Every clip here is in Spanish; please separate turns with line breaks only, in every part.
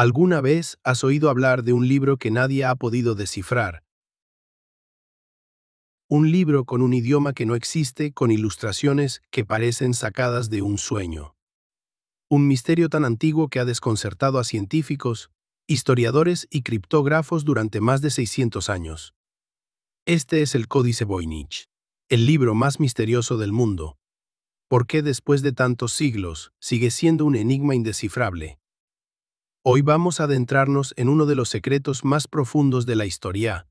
¿Alguna vez has oído hablar de un libro que nadie ha podido descifrar? Un libro con un idioma que no existe, con ilustraciones que parecen sacadas de un sueño. Un misterio tan antiguo que ha desconcertado a científicos, historiadores y criptógrafos durante más de 600 años. Este es el Códice Voynich, el libro más misterioso del mundo. ¿Por qué después de tantos siglos sigue siendo un enigma indescifrable? Hoy vamos a adentrarnos en uno de los secretos más profundos de la historia.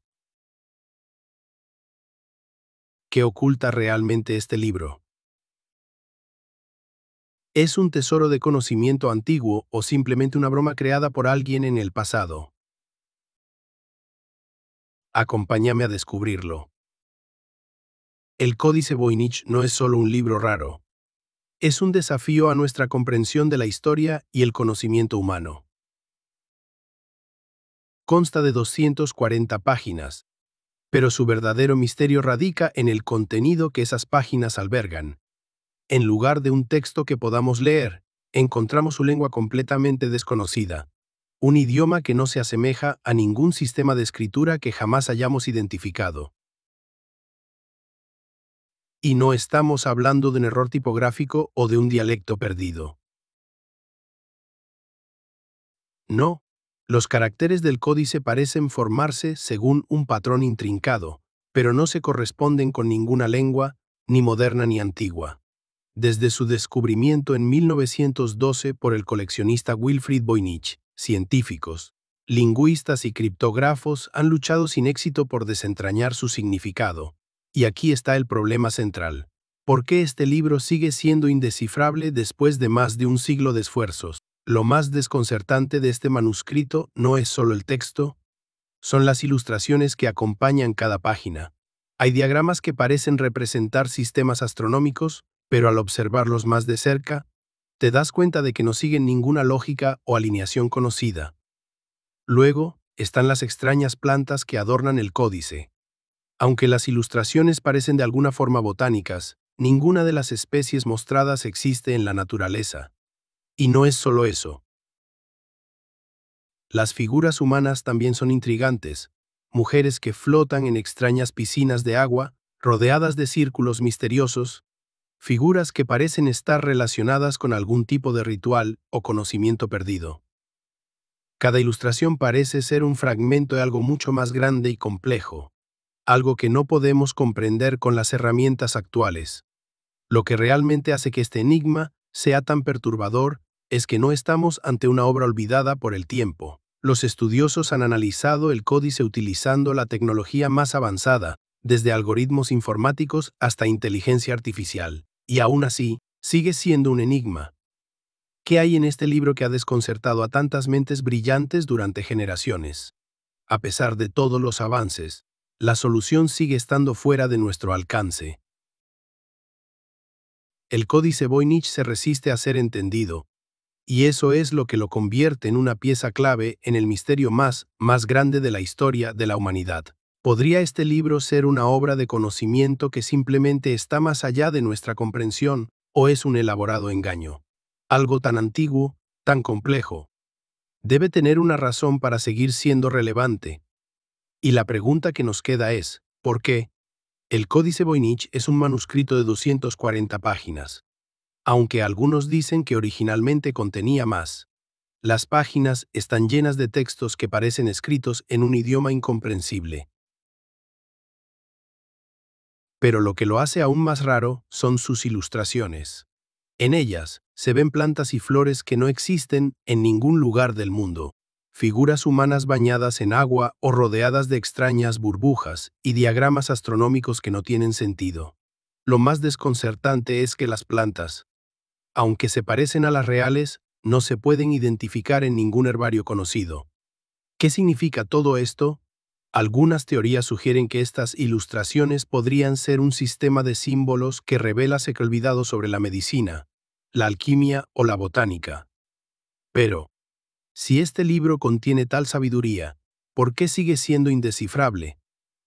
¿Qué oculta realmente este libro? ¿Es un tesoro de conocimiento antiguo o simplemente una broma creada por alguien en el pasado? Acompáñame a descubrirlo. El Códice Voynich no es solo un libro raro. Es un desafío a nuestra comprensión de la historia y el conocimiento humano consta de 240 páginas, pero su verdadero misterio radica en el contenido que esas páginas albergan. En lugar de un texto que podamos leer, encontramos su lengua completamente desconocida, un idioma que no se asemeja a ningún sistema de escritura que jamás hayamos identificado. Y no estamos hablando de un error tipográfico o de un dialecto perdido. No, los caracteres del códice parecen formarse según un patrón intrincado, pero no se corresponden con ninguna lengua, ni moderna ni antigua. Desde su descubrimiento en 1912 por el coleccionista Wilfried Voynich, científicos, lingüistas y criptógrafos han luchado sin éxito por desentrañar su significado. Y aquí está el problema central. ¿Por qué este libro sigue siendo indescifrable después de más de un siglo de esfuerzos? Lo más desconcertante de este manuscrito no es solo el texto, son las ilustraciones que acompañan cada página. Hay diagramas que parecen representar sistemas astronómicos, pero al observarlos más de cerca, te das cuenta de que no siguen ninguna lógica o alineación conocida. Luego, están las extrañas plantas que adornan el códice. Aunque las ilustraciones parecen de alguna forma botánicas, ninguna de las especies mostradas existe en la naturaleza. Y no es solo eso. Las figuras humanas también son intrigantes, mujeres que flotan en extrañas piscinas de agua, rodeadas de círculos misteriosos, figuras que parecen estar relacionadas con algún tipo de ritual o conocimiento perdido. Cada ilustración parece ser un fragmento de algo mucho más grande y complejo, algo que no podemos comprender con las herramientas actuales, lo que realmente hace que este enigma sea tan perturbador es que no estamos ante una obra olvidada por el tiempo. Los estudiosos han analizado el códice utilizando la tecnología más avanzada, desde algoritmos informáticos hasta inteligencia artificial, y aún así, sigue siendo un enigma. ¿Qué hay en este libro que ha desconcertado a tantas mentes brillantes durante generaciones? A pesar de todos los avances, la solución sigue estando fuera de nuestro alcance. El códice Voynich se resiste a ser entendido, y eso es lo que lo convierte en una pieza clave en el misterio más, más grande de la historia de la humanidad. ¿Podría este libro ser una obra de conocimiento que simplemente está más allá de nuestra comprensión o es un elaborado engaño? Algo tan antiguo, tan complejo. Debe tener una razón para seguir siendo relevante. Y la pregunta que nos queda es, ¿por qué? El Códice Voynich es un manuscrito de 240 páginas aunque algunos dicen que originalmente contenía más. Las páginas están llenas de textos que parecen escritos en un idioma incomprensible. Pero lo que lo hace aún más raro son sus ilustraciones. En ellas se ven plantas y flores que no existen en ningún lugar del mundo, figuras humanas bañadas en agua o rodeadas de extrañas burbujas y diagramas astronómicos que no tienen sentido. Lo más desconcertante es que las plantas, aunque se parecen a las reales, no se pueden identificar en ningún herbario conocido. ¿Qué significa todo esto? Algunas teorías sugieren que estas ilustraciones podrían ser un sistema de símbolos que revela secretos olvidado sobre la medicina, la alquimia o la botánica. Pero, si este libro contiene tal sabiduría, ¿por qué sigue siendo indescifrable?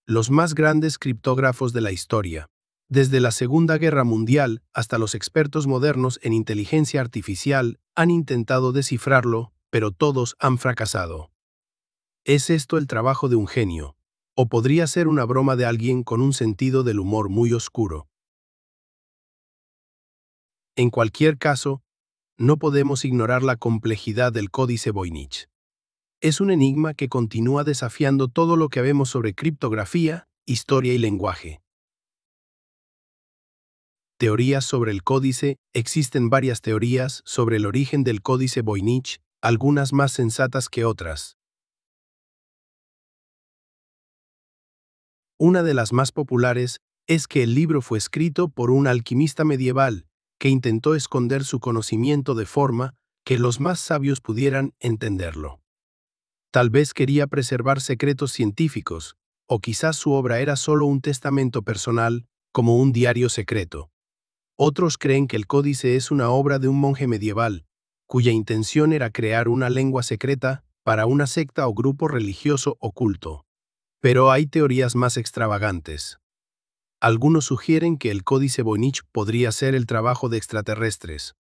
Los más grandes criptógrafos de la historia, desde la Segunda Guerra Mundial hasta los expertos modernos en inteligencia artificial han intentado descifrarlo, pero todos han fracasado. ¿Es esto el trabajo de un genio? ¿O podría ser una broma de alguien con un sentido del humor muy oscuro? En cualquier caso, no podemos ignorar la complejidad del códice Voynich. Es un enigma que continúa desafiando todo lo que vemos sobre criptografía, historia y lenguaje. Teorías sobre el códice. Existen varias teorías sobre el origen del códice Voynich, algunas más sensatas que otras. Una de las más populares es que el libro fue escrito por un alquimista medieval que intentó esconder su conocimiento de forma que los más sabios pudieran entenderlo. Tal vez quería preservar secretos científicos, o quizás su obra era solo un testamento personal, como un diario secreto. Otros creen que el códice es una obra de un monje medieval, cuya intención era crear una lengua secreta para una secta o grupo religioso oculto. Pero hay teorías más extravagantes. Algunos sugieren que el códice Voynich podría ser el trabajo de extraterrestres.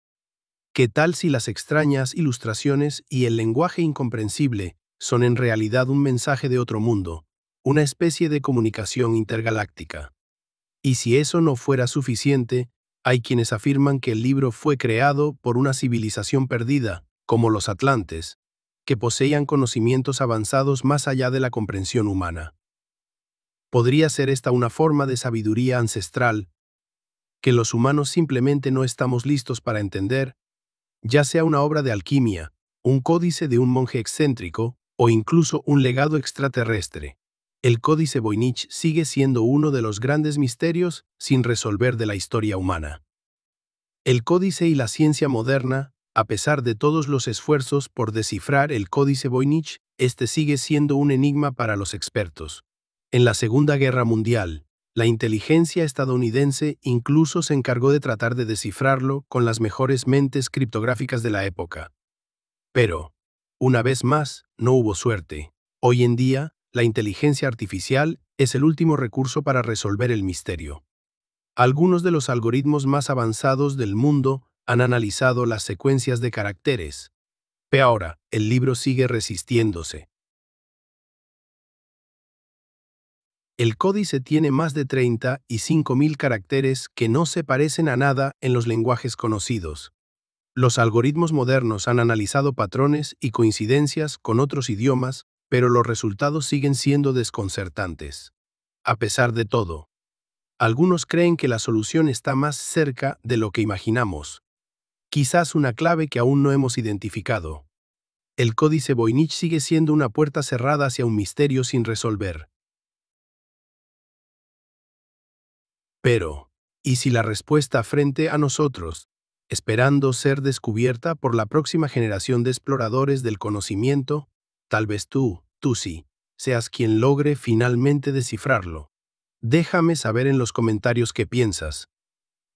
¿Qué tal si las extrañas ilustraciones y el lenguaje incomprensible son en realidad un mensaje de otro mundo, una especie de comunicación intergaláctica? Y si eso no fuera suficiente, hay quienes afirman que el libro fue creado por una civilización perdida, como los atlantes, que poseían conocimientos avanzados más allá de la comprensión humana. Podría ser esta una forma de sabiduría ancestral que los humanos simplemente no estamos listos para entender, ya sea una obra de alquimia, un códice de un monje excéntrico o incluso un legado extraterrestre el Códice Voynich sigue siendo uno de los grandes misterios sin resolver de la historia humana. El Códice y la ciencia moderna, a pesar de todos los esfuerzos por descifrar el Códice Voynich, este sigue siendo un enigma para los expertos. En la Segunda Guerra Mundial, la inteligencia estadounidense incluso se encargó de tratar de descifrarlo con las mejores mentes criptográficas de la época. Pero, una vez más, no hubo suerte. Hoy en día, la inteligencia artificial es el último recurso para resolver el misterio. Algunos de los algoritmos más avanzados del mundo han analizado las secuencias de caracteres. Pero ahora, el libro sigue resistiéndose. El códice tiene más de 30 y 5.000 caracteres que no se parecen a nada en los lenguajes conocidos. Los algoritmos modernos han analizado patrones y coincidencias con otros idiomas pero los resultados siguen siendo desconcertantes. A pesar de todo, algunos creen que la solución está más cerca de lo que imaginamos. Quizás una clave que aún no hemos identificado. El códice Voynich sigue siendo una puerta cerrada hacia un misterio sin resolver. Pero, ¿y si la respuesta frente a nosotros, esperando ser descubierta por la próxima generación de exploradores del conocimiento, tal vez tú, tú sí, seas quien logre finalmente descifrarlo. Déjame saber en los comentarios qué piensas.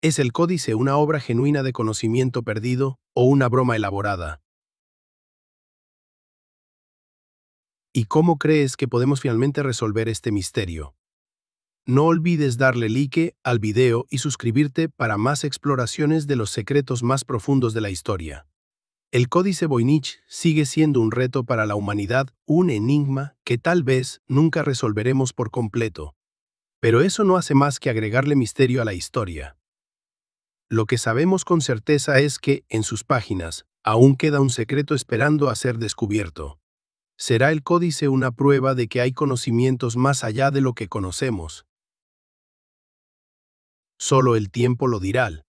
¿Es el códice una obra genuina de conocimiento perdido o una broma elaborada? ¿Y cómo crees que podemos finalmente resolver este misterio? No olvides darle like al video y suscribirte para más exploraciones de los secretos más profundos de la historia. El Códice Voynich sigue siendo un reto para la humanidad, un enigma que tal vez nunca resolveremos por completo. Pero eso no hace más que agregarle misterio a la historia. Lo que sabemos con certeza es que, en sus páginas, aún queda un secreto esperando a ser descubierto. ¿Será el códice una prueba de que hay conocimientos más allá de lo que conocemos? Solo el tiempo lo dirá.